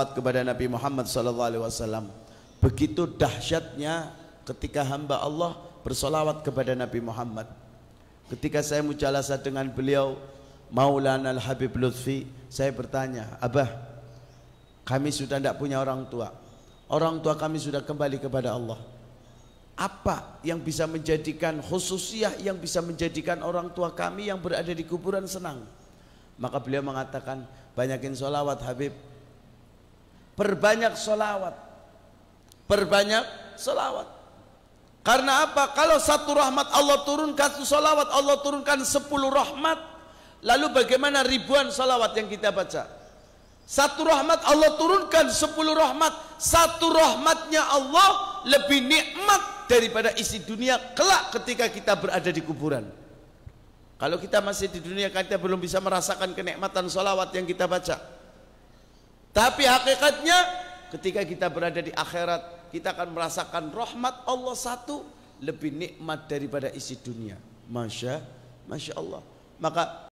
salawat kepada Nabi Muhammad Wasallam begitu dahsyatnya ketika hamba Allah bersolawat kepada Nabi Muhammad ketika saya mujalasa dengan beliau Maulana Al-Habib Lutfi saya bertanya Abah kami sudah tidak punya orang tua orang tua kami sudah kembali kepada Allah apa yang bisa menjadikan khususiah yang bisa menjadikan orang tua kami yang berada di kuburan senang maka beliau mengatakan banyakin solawat Habib perbanyak solawat perbanyak solawat karena apa kalau satu rahmat Allah turunkan satu solawat Allah turunkan sepuluh rahmat lalu bagaimana ribuan solawat yang kita baca satu rahmat Allah turunkan sepuluh rahmat satu rahmatnya Allah lebih nikmat daripada isi dunia kelak ketika kita berada di kuburan kalau kita masih di dunia kita belum bisa merasakan kenikmatan solawat yang kita baca tapi hakikatnya ketika kita berada di akhirat, kita akan merasakan rahmat Allah satu lebih nikmat daripada isi dunia. Masya, Masya Allah. Maka